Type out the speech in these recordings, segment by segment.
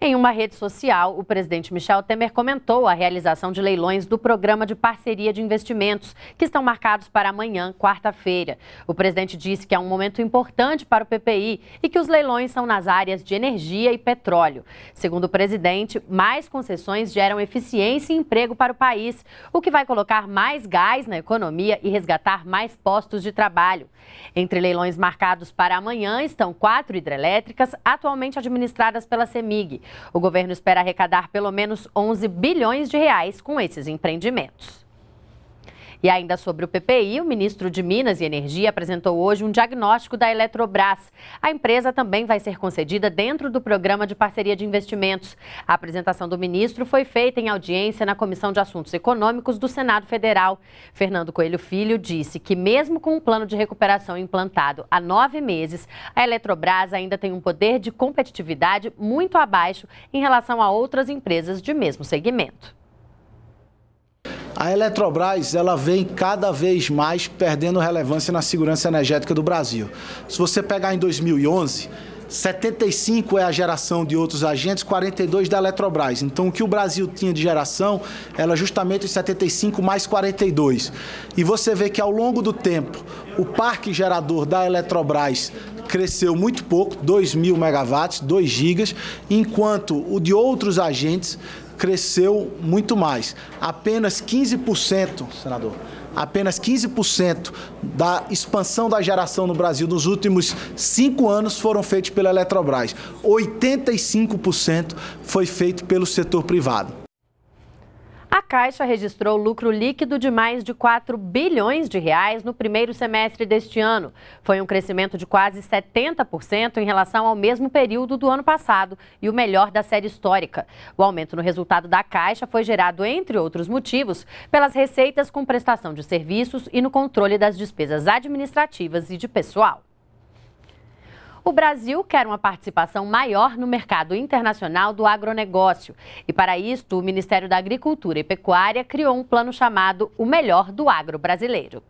Em uma rede social, o presidente Michel Temer comentou a realização de leilões do Programa de Parceria de Investimentos, que estão marcados para amanhã, quarta-feira. O presidente disse que é um momento importante para o PPI e que os leilões são nas áreas de energia e petróleo. Segundo o presidente, mais concessões geram eficiência e emprego para o país, o que vai colocar mais gás na economia e resgatar mais postos de trabalho. Entre leilões marcados para amanhã estão quatro hidrelétricas, atualmente administradas pela CEMIG. O governo espera arrecadar pelo menos 11 bilhões de reais com esses empreendimentos. E ainda sobre o PPI, o ministro de Minas e Energia apresentou hoje um diagnóstico da Eletrobras. A empresa também vai ser concedida dentro do programa de parceria de investimentos. A apresentação do ministro foi feita em audiência na Comissão de Assuntos Econômicos do Senado Federal. Fernando Coelho Filho disse que, mesmo com um plano de recuperação implantado há nove meses, a Eletrobras ainda tem um poder de competitividade muito abaixo em relação a outras empresas de mesmo segmento. A Eletrobras ela vem cada vez mais perdendo relevância na segurança energética do Brasil. Se você pegar em 2011, 75 é a geração de outros agentes, 42 da Eletrobras. Então, o que o Brasil tinha de geração era justamente os 75 mais 42. E você vê que ao longo do tempo, o parque gerador da Eletrobras cresceu muito pouco, 2 mil megawatts, 2 gigas, enquanto o de outros agentes cresceu muito mais. Apenas 15%, senador, apenas 15% da expansão da geração no Brasil nos últimos cinco anos foram feitos pela Eletrobras. 85% foi feito pelo setor privado. A Caixa registrou lucro líquido de mais de 4 bilhões de reais no primeiro semestre deste ano. Foi um crescimento de quase 70% em relação ao mesmo período do ano passado e o melhor da série histórica. O aumento no resultado da Caixa foi gerado, entre outros motivos, pelas receitas com prestação de serviços e no controle das despesas administrativas e de pessoal. O Brasil quer uma participação maior no mercado internacional do agronegócio. E para isto, o Ministério da Agricultura e Pecuária criou um plano chamado O Melhor do Agro Brasileiro.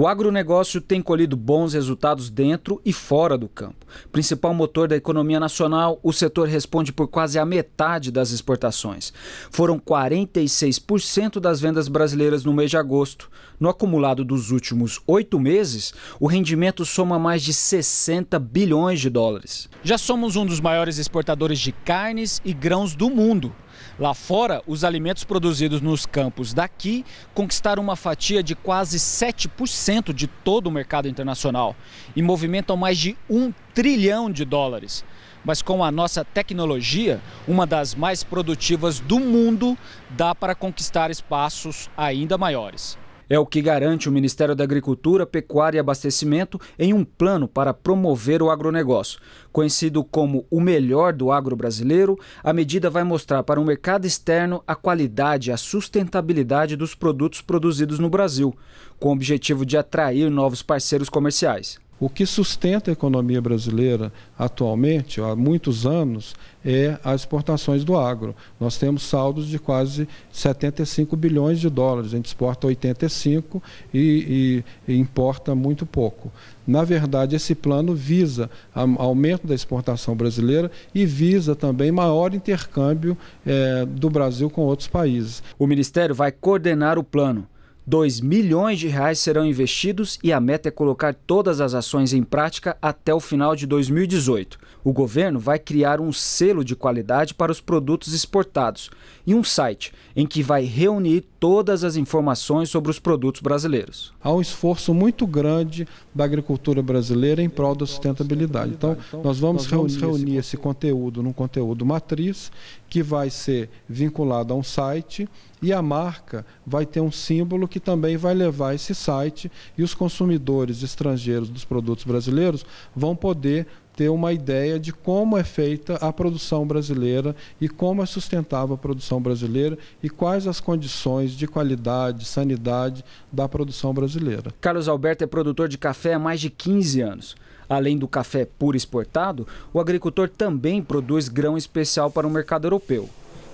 O agronegócio tem colhido bons resultados dentro e fora do campo. Principal motor da economia nacional, o setor responde por quase a metade das exportações. Foram 46% das vendas brasileiras no mês de agosto. No acumulado dos últimos oito meses, o rendimento soma mais de 60 bilhões de dólares. Já somos um dos maiores exportadores de carnes e grãos do mundo. Lá fora, os alimentos produzidos nos campos daqui conquistaram uma fatia de quase 7% de todo o mercado internacional e movimentam mais de um trilhão de dólares. Mas com a nossa tecnologia, uma das mais produtivas do mundo, dá para conquistar espaços ainda maiores. É o que garante o Ministério da Agricultura, Pecuária e Abastecimento em um plano para promover o agronegócio. Conhecido como o melhor do agro brasileiro, a medida vai mostrar para o mercado externo a qualidade e a sustentabilidade dos produtos produzidos no Brasil, com o objetivo de atrair novos parceiros comerciais. O que sustenta a economia brasileira atualmente, há muitos anos, é as exportações do agro. Nós temos saldos de quase 75 bilhões de dólares. A gente exporta 85 e, e, e importa muito pouco. Na verdade, esse plano visa aumento da exportação brasileira e visa também maior intercâmbio eh, do Brasil com outros países. O Ministério vai coordenar o plano. 2 milhões de reais serão investidos e a meta é colocar todas as ações em prática até o final de 2018. O governo vai criar um selo de qualidade para os produtos exportados e um site em que vai reunir todas as informações sobre os produtos brasileiros. Há um esforço muito grande da agricultura brasileira em prol da sustentabilidade. Então, nós vamos reunir esse conteúdo num conteúdo matriz que vai ser vinculado a um site e a marca vai ter um símbolo que também vai levar esse site e os consumidores estrangeiros dos produtos brasileiros vão poder ter uma ideia de como é feita a produção brasileira e como é sustentável a produção brasileira e quais as condições de qualidade, sanidade da produção brasileira. Carlos Alberto é produtor de café há mais de 15 anos. Além do café puro exportado, o agricultor também produz grão especial para o mercado europeu.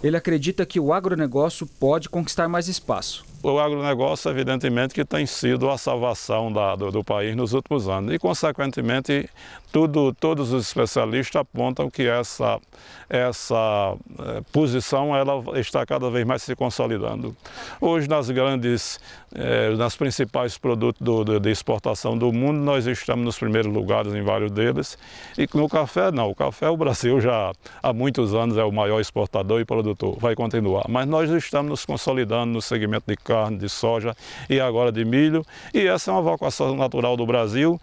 Ele acredita que o agronegócio pode conquistar mais espaço o agronegócio, evidentemente, que tem sido a salvação da, do, do, país nos últimos anos. E, consequentemente, tudo, todos os especialistas apontam que essa, essa eh, posição ela está cada vez mais se consolidando. Hoje, nas grandes, eh, nas principais produtos do, do, de exportação do mundo, nós estamos nos primeiros lugares em vários deles. E no café, não. O café, o Brasil já há muitos anos é o maior exportador e produtor. Vai continuar. Mas nós estamos nos consolidando no segmento de café carne, de soja e agora de milho. E essa é uma vocação natural do Brasil.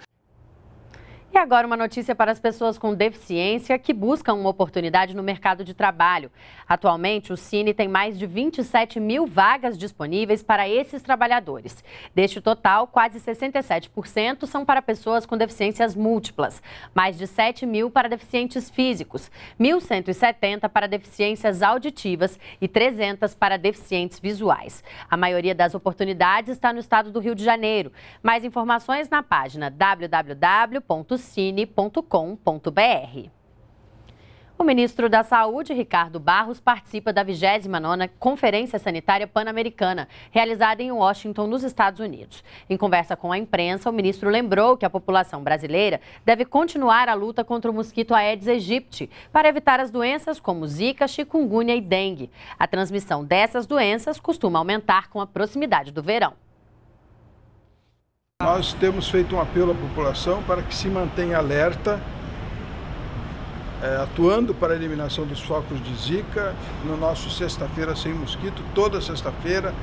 E agora uma notícia para as pessoas com deficiência que buscam uma oportunidade no mercado de trabalho. Atualmente, o Cine tem mais de 27 mil vagas disponíveis para esses trabalhadores. Deste total, quase 67% são para pessoas com deficiências múltiplas, mais de 7 mil para deficientes físicos, 1.170 para deficiências auditivas e 300 para deficientes visuais. A maioria das oportunidades está no estado do Rio de Janeiro. Mais informações na página www cine.com.br. O ministro da Saúde, Ricardo Barros, participa da 29ª Conferência Sanitária Pan-Americana, realizada em Washington, nos Estados Unidos. Em conversa com a imprensa, o ministro lembrou que a população brasileira deve continuar a luta contra o mosquito Aedes aegypti para evitar as doenças como zika, chikungunya e dengue. A transmissão dessas doenças costuma aumentar com a proximidade do verão nós temos feito um apelo à população para que se mantenha alerta, é, atuando para a eliminação dos focos de zika no nosso Sexta-feira Sem Mosquito, toda sexta-feira,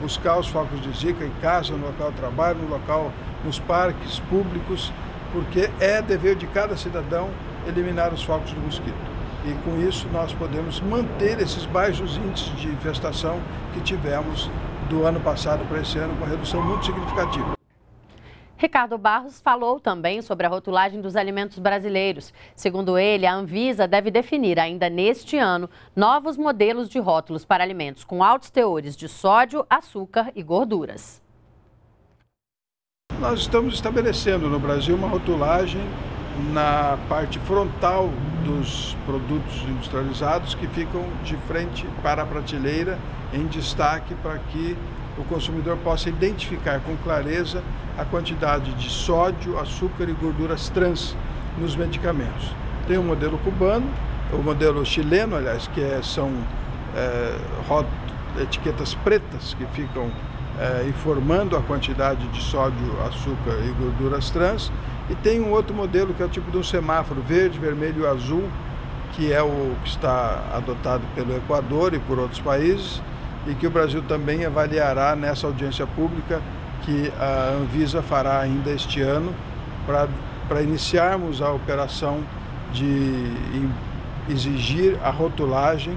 buscar os focos de zika em casa, no local de trabalho, no local, nos parques públicos, porque é dever de cada cidadão eliminar os focos de mosquito. E com isso nós podemos manter esses baixos índices de infestação que tivemos do ano passado para esse ano, com redução muito significativa. Ricardo Barros falou também sobre a rotulagem dos alimentos brasileiros. Segundo ele, a Anvisa deve definir ainda neste ano novos modelos de rótulos para alimentos com altos teores de sódio, açúcar e gorduras. Nós estamos estabelecendo no Brasil uma rotulagem na parte frontal dos produtos industrializados que ficam de frente para a prateleira, em destaque para que o consumidor possa identificar com clareza a quantidade de sódio, açúcar e gorduras trans nos medicamentos. Tem o modelo cubano, o modelo chileno, aliás, que é, são é, etiquetas pretas que ficam é, informando a quantidade de sódio, açúcar e gorduras trans. E tem um outro modelo que é o tipo de um semáforo verde, vermelho e azul, que é o que está adotado pelo Equador e por outros países, e que o Brasil também avaliará nessa audiência pública que a Anvisa fará ainda este ano para iniciarmos a operação de exigir a rotulagem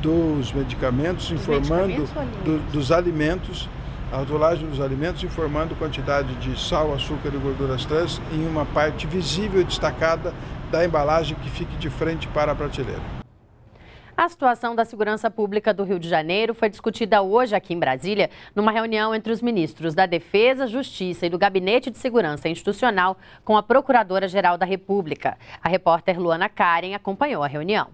dos medicamentos, informando medicamentos alimentos? Do, dos alimentos, a rotulagem dos alimentos, informando quantidade de sal, açúcar e gorduras trans em uma parte visível e destacada da embalagem que fique de frente para a prateleira. A situação da segurança pública do Rio de Janeiro foi discutida hoje aqui em Brasília, numa reunião entre os ministros da Defesa, Justiça e do Gabinete de Segurança Institucional com a Procuradora-Geral da República. A repórter Luana Karen acompanhou a reunião.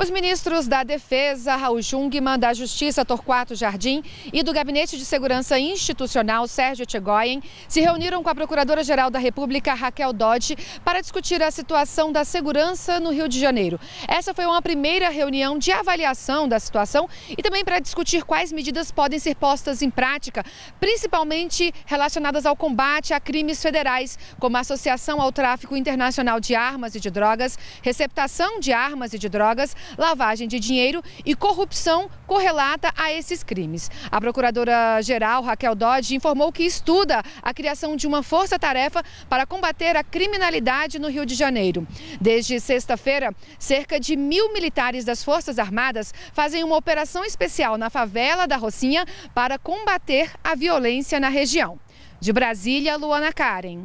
Os ministros da Defesa, Raul Jungmann, da Justiça, Torquato Jardim e do Gabinete de Segurança Institucional, Sérgio Tchegoyen, se reuniram com a Procuradora-Geral da República, Raquel Dodge, para discutir a situação da segurança no Rio de Janeiro. Essa foi uma primeira reunião de avaliação da situação e também para discutir quais medidas podem ser postas em prática, principalmente relacionadas ao combate a crimes federais, como a associação ao tráfico internacional de armas e de drogas, receptação de armas e de drogas, lavagem de dinheiro e corrupção correlata a esses crimes. A procuradora-geral Raquel Dodge informou que estuda a criação de uma força-tarefa para combater a criminalidade no Rio de Janeiro. Desde sexta-feira, cerca de mil militares das Forças Armadas fazem uma operação especial na favela da Rocinha para combater a violência na região. De Brasília, Luana Karen.